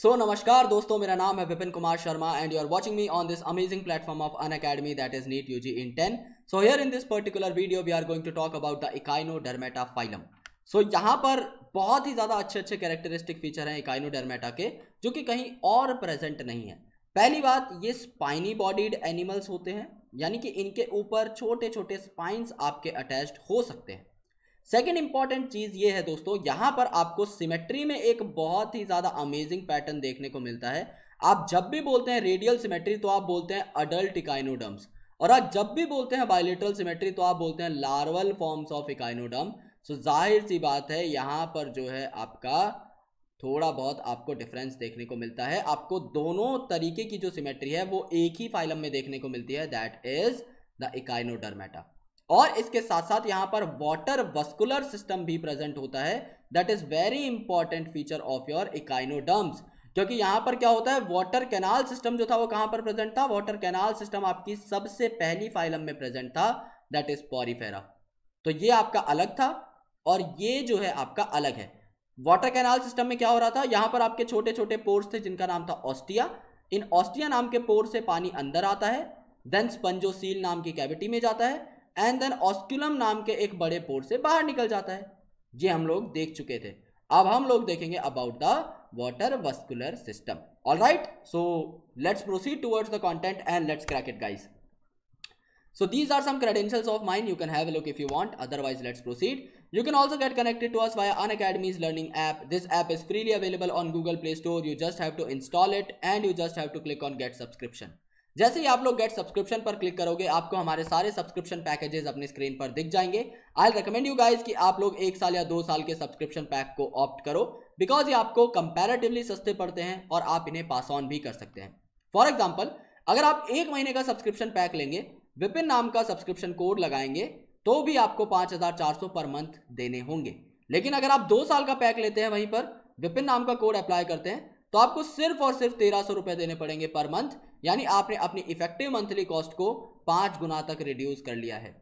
सो so, नमस्कार दोस्तों मेरा नाम है Vipin Kumar Sharma and you are watching me on this amazing platform of Unacademy that is NEET U G in ten so here in this particular video we are going to talk about the echinodermata phylum so यहाँ पर बहुत ही ज़्यादा अच्छे अच्छे characteristic feature हैं इकाइनो डरमेटा के जो कि कहीं और प्रेजेंट नहीं है पहली बात ये स्पाइनी बॉडीड एनिमल्स होते हैं यानी कि इनके ऊपर छोटे छोटे स्पाइन्स आपके अटैच्ड हो सकते हैं सेकेंड इंपॉर्टेंट चीज़ ये है दोस्तों यहाँ पर आपको सिमेट्री में एक बहुत ही ज़्यादा अमेजिंग पैटर्न देखने को मिलता है आप जब भी बोलते हैं रेडियल सिमेट्री तो आप बोलते हैं अडल्ट इकाइनोडम्स और आप जब भी बोलते हैं बायोलिट्रल सिमेट्री तो आप बोलते हैं larval forms of echinoderm so जाहिर सी बात है यहाँ पर जो है आपका थोड़ा बहुत आपको डिफरेंस देखने को मिलता है आपको दोनों तरीके की जो सिमेट्री है वो एक ही फाइलम में देखने को मिलती है दैट इज द इकाइनोडर्मेटा और इसके साथ साथ यहाँ पर वाटर वस्कुलर सिस्टम भी प्रेजेंट होता है that is very important feature of your echinoderms क्योंकि यहाँ पर क्या होता है वाटर कैनाल सिस्टम जो था वो कहाँ पर प्रेजेंट था वाटर कैनाल सिस्टम आपकी सबसे पहली फाइलम में प्रेजेंट था दैट इज पॉरीफेरा तो ये आपका अलग था और ये जो है आपका अलग है वाटर कैनाल सिस्टम में क्या हो रहा था यहाँ पर आपके छोटे छोटे पोर्स थे जिनका नाम था ऑस्टिया इन ऑस्टिया नाम के पोर से पानी अंदर आता है देन स्पंजोसील नाम की कैविटी में जाता है एंड देन ऑस्क्यूलम नाम के एक बड़े पोर्ट से बाहर निकल जाता है ये हम लोग देख चुके थे अब हम लोग देखेंगे about the water vascular system all right so let's proceed towards the content and let's crack it guys So these are some credentials of mine. You can have a look if you want. Otherwise, let's proceed. You can also get connected to us via Unacademy's learning app. This app is freely available on Google Play Store. You just have to install it and you just have to click on get subscription. जैसे ही आप लोग get subscription पर click करोगे आपको हमारे सारे subscription packages अपनी screen पर दिख जाएंगे आई रिकमेंड यू गाइज कि आप लोग एक साल या दो साल के सब्सक्रिप्शन पैक को ऑप्ट करो बिकॉज ये आपको कंपेरेटिवली सस्ते पड़ते हैं और आप इन्हें पास ऑन भी कर सकते हैं फॉर एग्जाम्पल अगर आप एक महीने का सब्सक्रिप्शन पैक लेंगे विपिन नाम का सब्सक्रिप्शन कोड लगाएंगे तो भी आपको पाँच हज़ार चार सौ पर मंथ देने होंगे लेकिन अगर आप दो साल का पैक लेते हैं वहीं पर विपिन नाम का कोड अप्लाई करते हैं तो आपको सिर्फ और सिर्फ तेरह सौ रुपये देने पड़ेंगे पर मंथ यानी आपने अपनी इफेक्टिव मंथली कॉस्ट को पाँच गुना तक रिड्यूस कर लिया है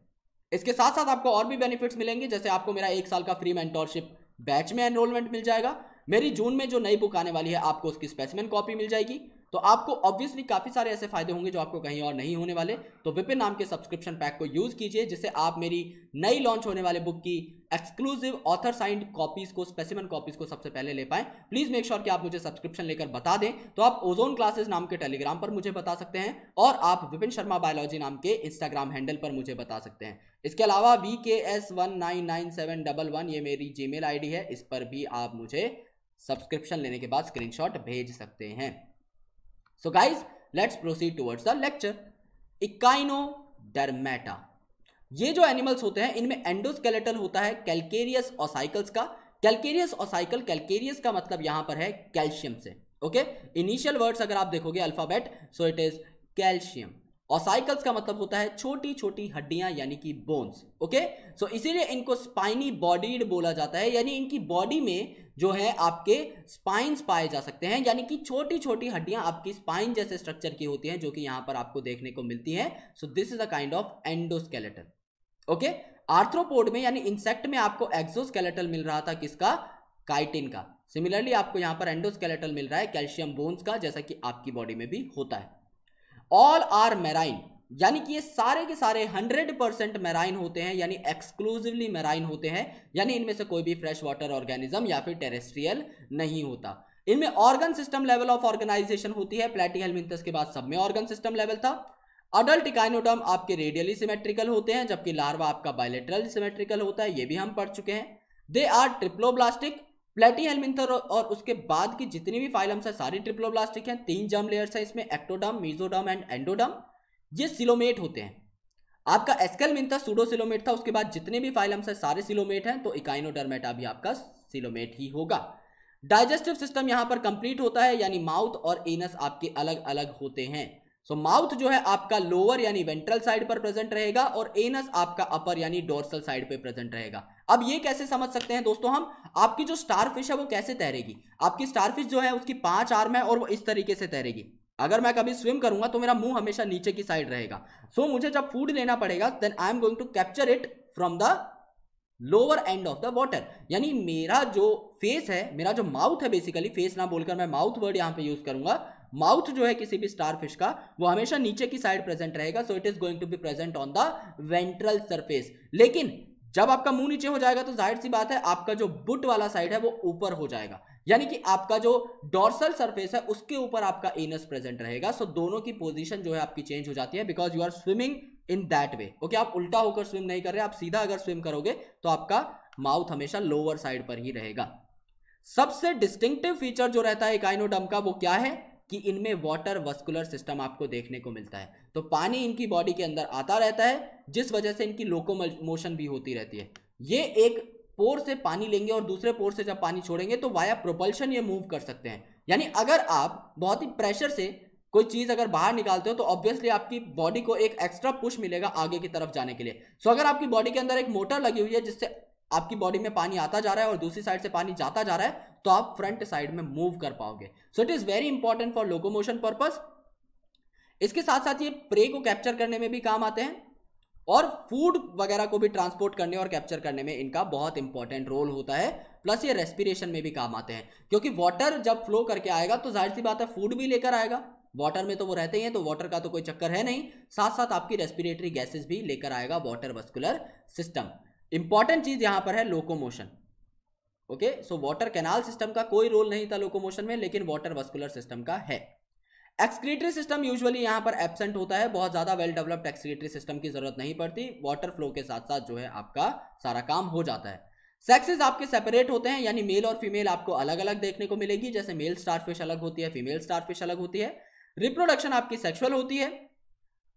इसके साथ साथ आपको और भी बेनिफिट्स मिलेंगे जैसे आपको मेरा एक साल का फ्री मेंटोरशिप बैच में एनरोलमेंट मिल जाएगा मेरी जून में जो नई बुक आने वाली है आपको उसकी स्पेसिमेंट कॉपी मिल जाएगी तो आपको ऑब्वियसली काफ़ी सारे ऐसे फायदे होंगे जो आपको कहीं और नहीं होने वाले तो विपिन नाम के सब्सक्रिप्शन पैक को यूज़ कीजिए जिससे आप मेरी नई लॉन्च होने वाले बुक की एक्सक्लूसिव ऑथर साइंड कॉपीज़ को स्पेसिमन कॉपीज़ को सबसे पहले ले पाएँ प्लीज़ मेक श्योर कि आप मुझे सब्सक्रिप्शन लेकर बता दें तो आप ओजोन क्लासेस नाम के टेलीग्राम पर मुझे बता सकते हैं और आप विपिन शर्मा बायोलॉजी नाम के इंस्टाग्राम हैंडल पर मुझे बता सकते हैं इसके अलावा V K S one nine nine seven double one ये मेरी जी मेल है इस पर भी आप मुझे सब्सक्रिप्शन लेने के बाद स्क्रीनशॉट भेज सकते हैं so guys let's proceed towards the lecture echinodermata ये जो एनिमल्स होते हैं इनमें एंडोस्केलेटल होता है कैलकेरियस ऑसाइकल्स का कैलकेरियस ऑसाइकल कैलकेरियस का मतलब यहां पर है कैल्शियम से ओके इनिशियल वर्ड्स अगर आप देखोगे alphabet so it is calcium ossicles का मतलब होता है छोटी छोटी हड्डियां यानी कि बोन्स ओके सो इसीलिए इनको स्पाइनी बॉडीड बोला जाता है यानी इनकी बॉडी में जो है आपके स्पाइंस पाए जा सकते हैं यानी कि छोटी छोटी हड्डियां आपकी स्पाइन जैसे स्ट्रक्चर की होती हैं जो कि यहां पर आपको देखने को मिलती है so this is a kind of endoskeleton okay arthropod में यानी इंसेक्ट में आपको एक्सोस्केलेटल मिल रहा था किसका काइटिन का सिमिलरली आपको यहां पर एंडोस्केलेटल मिल रहा है कैल्शियम बोन्स का जैसा कि आपकी बॉडी में भी होता है ऑल आर मैराइन यानी कि ये सारे के सारे 100 परसेंट मैराइन होते हैं यानी एक्सक्लूसिवली मैराइन होते हैं यानी इनमें से कोई भी फ्रेश वाटर ऑर्गेनिज्म या फिर टेरेस्ट्रियल नहीं होता इनमें organ system level of organization होती है प्लेटी हेलमिंथस के बाद सब में ऑर्गन सिस्टम लेवल था अडल्ट इकाइनोडम आपके रेडियली सिमेट्रिकल होते हैं जबकि लार्वा आपका बायोलेट्रल सिमेट्रिकल होता है ये भी हम पढ़ चुके हैं दे आर ट्रिप्लोब्लास्टिक प्लेटी हेलमिंथर और उसके बाद की जितनी भी फाइलम्स है सारी ट्रिप्लोब्लास्टिक हैं तीन जम लेयर्स हैं इसमें एक्टोडम मीजोडम एंड एंडोडम ये सिलोमेट होते हैं आपका मिन था सूडोसिलोमेट था उसके बाद जितने भी फाइलम्स हैं सारे सिलोमेट हैं तो इकाइनोडर्मेटा भी आपका सिलोमेट ही होगा डाइजेस्टिव सिस्टम यहां पर कंप्लीट होता है यानी माउथ और एनस आपके अलग अलग होते हैं सो so, माउथ जो है आपका लोअर यानी वेंट्रल साइड पर प्रेजेंट रहेगा और एनस आपका अपर यानी डोर्सल साइड पर प्रेजेंट रहेगा अब ये कैसे समझ सकते हैं दोस्तों हम आपकी जो स्टारफिश है वो कैसे तैरेगी आपकी स्टारफिश जो है उसकी पांच आर्म है और वो इस तरीके से तैरेगी अगर मैं कभी स्विम करूंगा तो मेरा मुंह हमेशा नीचे की साइड रहेगा सो so, मुझे जब फूड लेना पड़ेगा then I am going to capture it from the lower end of the water यानी मेरा जो फेस है मेरा जो माउथ है बेसिकली फेस ना बोलकर मैं माउथ वर्ड यहाँ पे यूज करूंगा माउथ जो है किसी भी स्टार फिश का वो हमेशा नीचे की साइड प्रेजेंट रहेगा so it is going to be present on the ventral surface लेकिन जब आपका मुंह नीचे हो जाएगा तो जाहिर सी बात है आपका जो बुट वाला साइड है वो ऊपर हो जाएगा यानी कि आपका जो डॉर्सल सरफेस है उसके ऊपर आपका एनस प्रेजेंट रहेगा सो दोनों की पोजीशन जो है आपकी चेंज हो जाती है because you are swimming in that way okay आप उल्टा होकर स्विम नहीं कर रहे आप सीधा अगर स्विम करोगे तो आपका माउथ हमेशा लोअर साइड पर ही रहेगा सबसे डिस्टिंक्टिव फीचर जो रहता है इकाइनोडम का वो क्या है कि इनमें वाटर वस्कुलर सिस्टम आपको देखने को मिलता है तो पानी इनकी बॉडी के अंदर आता रहता है जिस वजह से इनकी लोको मोशन भी होती रहती है ये एक पोर से पानी लेंगे और दूसरे पोर से जब पानी छोड़ेंगे तो वाया प्रोपल्शन ये मूव कर सकते हैं यानी अगर आप बहुत ही प्रेशर से कोई चीज़ अगर बाहर निकालते हो तो ऑब्वियसली आपकी बॉडी को एक एक्स्ट्रा पुश मिलेगा आगे की तरफ जाने के लिए सो so, अगर आपकी बॉडी के अंदर एक मोटर लगी हुई है जिससे आपकी बॉडी में पानी आता जा रहा है और दूसरी साइड से पानी जाता जा रहा है तो आप फ्रंट साइड में मूव कर पाओगे so it is very important for locomotion purpose इसके साथ साथ ये प्रे को कैप्चर करने में भी काम आते हैं और फूड वगैरह को भी ट्रांसपोर्ट करने और कैप्चर करने में इनका बहुत इंपॉर्टेंट रोल होता है प्लस ये रेस्पिरेशन में भी काम आते हैं क्योंकि वाटर जब फ्लो करके आएगा तो जाहिर सी बात है फूड भी लेकर आएगा वाटर में तो वो रहते ही हैं तो वाटर का तो कोई चक्कर है नहीं साथ साथ आपकी रेस्पिरेटरी गैसेस भी लेकर आएगा वाटर वस्कुलर सिस्टम इंपॉर्टेंट चीज यहां पर है locomotion okay so water canal system का कोई रोल नहीं था लोकोमोशन में लेकिन वाटर वस्कुलर सिस्टम का है एक्सक्रीटरी सिस्टम यूजुअली यहां पर एबसेंट होता है बहुत ज़्यादा वेल डेवलप्ड एक्सक्रीटरी सिस्टम की जरूरत नहीं पड़ती वाटर फ्लो के साथ साथ जो है आपका सारा काम हो जाता है सेक्सेस आपके सेपरेट होते हैं यानी मेल और फीमेल आपको अलग अलग देखने को मिलेगी जैसे मेल स्टारफिश अलग होती है फीमेल स्टारफिश अलग होती है रिप्रोडक्शन आपकी सेक्शुअल होती है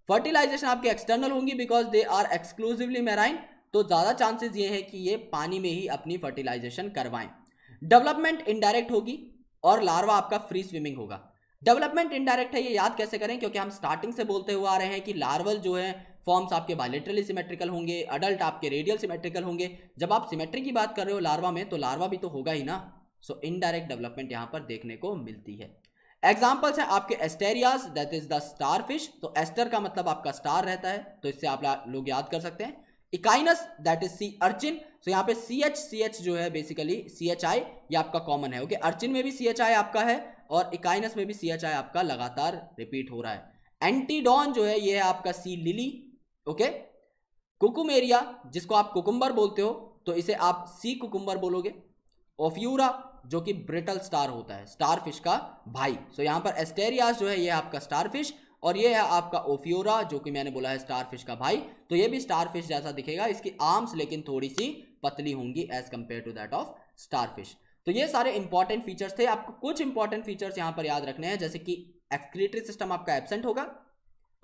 फर्टिलाइजेशन आपकी एक्सटर्नल होंगी because they are exclusively marine तो ज़्यादा चांसेस ये हैं कि ये पानी में ही अपनी फर्टिलाइजेशन करवाएं डेवलपमेंट इनडायरेक्ट होगी और लार्वा आपका फ्री स्विमिंग होगा डेवलपमेंट इनडायरेक्ट है ये याद कैसे करें क्योंकि हम स्टार्टिंग से बोलते हुए आ रहे हैं कि लार्वल जो है फॉर्म्स आपके बायोलिटरली सिमेट्रिकल होंगे अडल्ट आपके रेडियल सिमेट्रिकल होंगे जब आप सिमेट्री की बात कर रहे हो लार्वा में तो लार्वा भी तो होगा ही ना सो इनडायरेक्ट डेवलपमेंट यहाँ पर देखने को मिलती है एग्जाम्पल्स हैं आपके asterias that is the star fish तो एस्टर का मतलब आपका स्टार रहता है तो इससे आप लोग याद कर सकते हैं echinus that is sea urchin so यहाँ पे सी एच सी एच जो है बेसिकली सी एच आई ये आपका कॉमन है ओके okay? अर्चिन में भी सी एच आई आपका है और इकाइनस में भी सी एच आई आपका लगातार रिपीट हो रहा है एंटीडॉन जो है ये है आपका सी लिली ओके कुकुमेरिया जिसको आप कुकुम्बर बोलते हो तो इसे आप सी कुकुम्बर बोलोगे ओफ्यूरा जो कि ब्रिटल स्टार होता है स्टार फिश का भाई सो so, यहाँ पर एस्टेरियास जो है ये आपका स्टार फिश और ये है आपका ओफियोरा जो कि मैंने बोला है स्टारफिश का भाई तो ये भी स्टारफिश जैसा दिखेगा इसकी आर्म्स लेकिन थोड़ी सी पतली होंगी as compared to that of starfish तो ये सारे इंपॉर्टेंट फीचर्स थे आपको कुछ इंपॉर्टेंट फीचर्स यहाँ पर याद रखने हैं जैसे कि एक्सक्रीटरी सिस्टम आपका एबसेंट होगा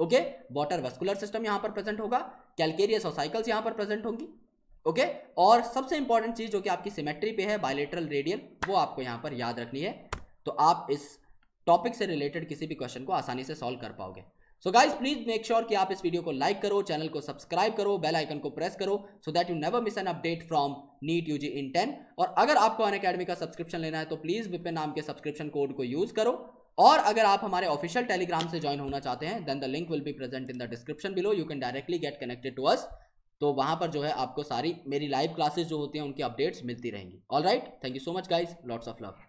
ओके वॉटर वेस्कुलर सिस्टम यहाँ पर प्रेजेंट होगा कैलकेरियस और साइकिल्स यहाँ पर प्रेजेंट होंगी ओके okay? और सबसे इंपॉर्टेंट चीज जो कि आपकी सिमेट्री पे है बायोलेटरल रेडियल वो आपको यहाँ पर याद रखनी है तो आप इस टॉपिक से रिलेटेड किसी भी क्वेश्चन को आसानी से सॉल्व कर पाओगे so guys please make sure कि आप इस वीडियो को लाइक करो चैनल को सब्सक्राइब करो बेल आइकन को प्रेस करो so that you never miss an update from NEET U G in ten और अगर आपको अन अकेडमी का सब्सक्रिप्शन लेना है तो प्लीज विपिन नाम के सब्सक्रिप्शन कोड को यूज करो और अगर आप हमारे ऑफिशियल टेलीग्राम से ज्वाइन होना चाहते हैं then the link will be present in the description below you can directly get connected to us तो वहां पर जो है आपको सारी मेरी लाइव क्लासेस जो होती हैं उनकी अपडेट्स मिलती रहेंगी all right thank you so much guys lots of love